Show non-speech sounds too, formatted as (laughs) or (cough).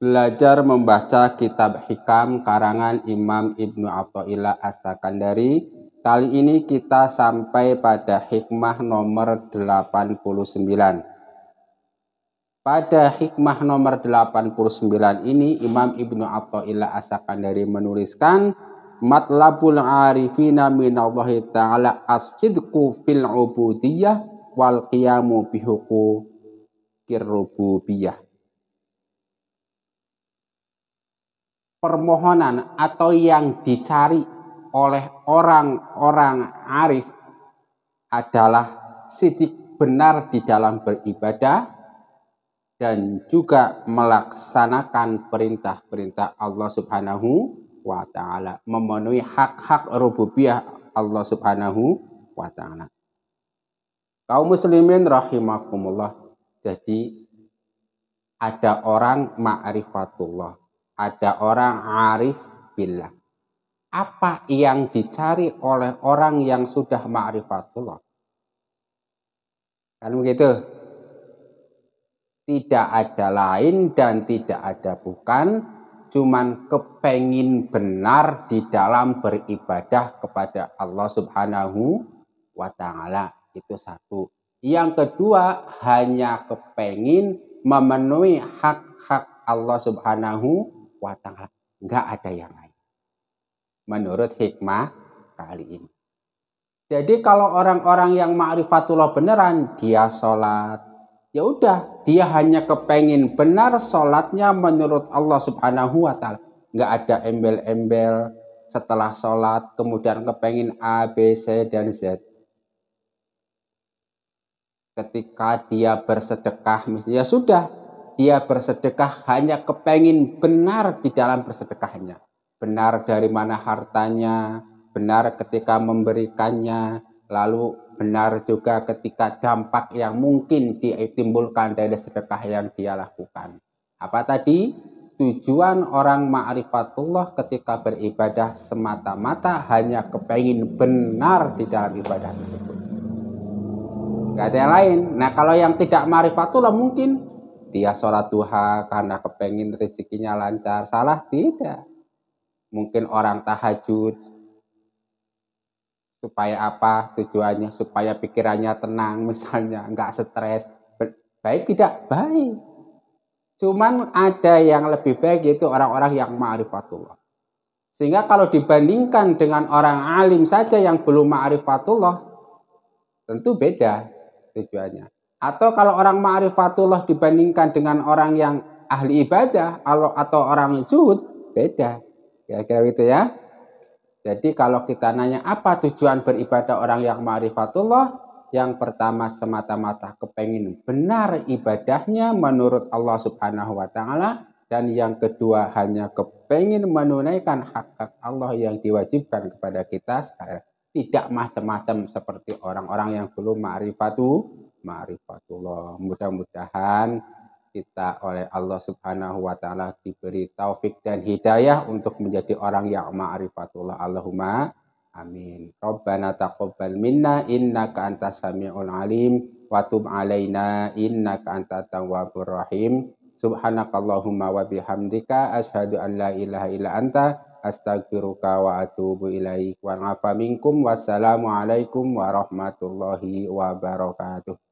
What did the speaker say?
belajar membaca kitab Hikam karangan Imam Ibnu Athaillah As-Sakandari. Kali ini kita sampai pada hikmah nomor 89. Pada hikmah nomor 89 ini Imam Ibnu Athaillah As-Sakandari menuliskan Matlabul arifina minallahi ta'ala asjidku fil ubudiyah wal qiyamu bihuku kirrububiyah permohonan atau yang dicari oleh orang-orang arif adalah sidik benar di dalam beribadah dan juga melaksanakan perintah-perintah Allah Subhanahu wa taala, memenuhi hak-hak rububiah Allah Subhanahu wa taala. Kaum muslimin rahimakumullah. Jadi ada orang ma'rifatullah, ada orang arif billah. Apa yang dicari oleh orang yang sudah ma'rifatullah? Kan begitu? Tidak ada lain dan tidak ada bukan, cuman kepengin benar di dalam beribadah kepada Allah Subhanahu wa taala. Itu satu. Yang kedua, hanya kepengin memenuhi hak-hak Allah Subhanahu wa ta'ala. Nggak ada yang lain. Menurut hikmah kali ini. Jadi kalau orang-orang yang ma'rifatullah beneran, dia sholat. Ya udah, dia hanya kepengin benar sholatnya menurut Allah subhanahu wa ta'ala. Enggak ada embel-embel setelah sholat, kemudian kepengin A, B, C, dan Z. Ketika dia bersedekah, ya sudah, dia bersedekah hanya kepengin benar di dalam bersedekahnya. Benar dari mana hartanya, benar ketika memberikannya, lalu benar juga ketika dampak yang mungkin ditimbulkan dari sedekah yang dia lakukan. Apa tadi? Tujuan orang ma'rifatullah ketika beribadah semata-mata hanya kepengin benar di dalam ibadah tersebut. Gak ada yang lain. Nah kalau yang tidak ma'rifatullah mungkin dia sholat duha karena kepengin rezekinya lancar. Salah tidak. Mungkin orang tahajud supaya apa tujuannya supaya pikirannya tenang (laughs) misalnya nggak stres baik tidak baik cuman ada yang lebih baik yaitu orang-orang yang ma'rifatullah sehingga kalau dibandingkan dengan orang alim saja yang belum ma'rifatullah tentu beda tujuannya atau kalau orang ma'rifatullah dibandingkan dengan orang yang ahli ibadah atau orang zuhud, beda. ya kira gitu ya. Jadi kalau kita nanya apa tujuan beribadah orang yang ma'rifatullah, yang pertama semata-mata kepengen benar ibadahnya menurut Allah Subhanahu wa taala dan yang kedua hanya kepengen menunaikan hak-hak Allah yang diwajibkan kepada kita sekarang. Tidak macam-macam seperti orang-orang yang belum ma'rifatu ma'rifatullah. Mudah-mudahan kita oleh Allah Subhanahu wa taala diberi taufik dan hidayah untuk menjadi orang yang ma'rifatullah. Allahumma amin. Rabbana taqabbal minna innaka antas samiul alim wa tub alaina innaka antat tawwabur rahim. Subhanakallahumma wa bihamdika asyhadu an la ilaha illa anta astaghfiruka wa atubu ilaik wa minkum wassalamu alaikum warahmatullahi wabarakatuh.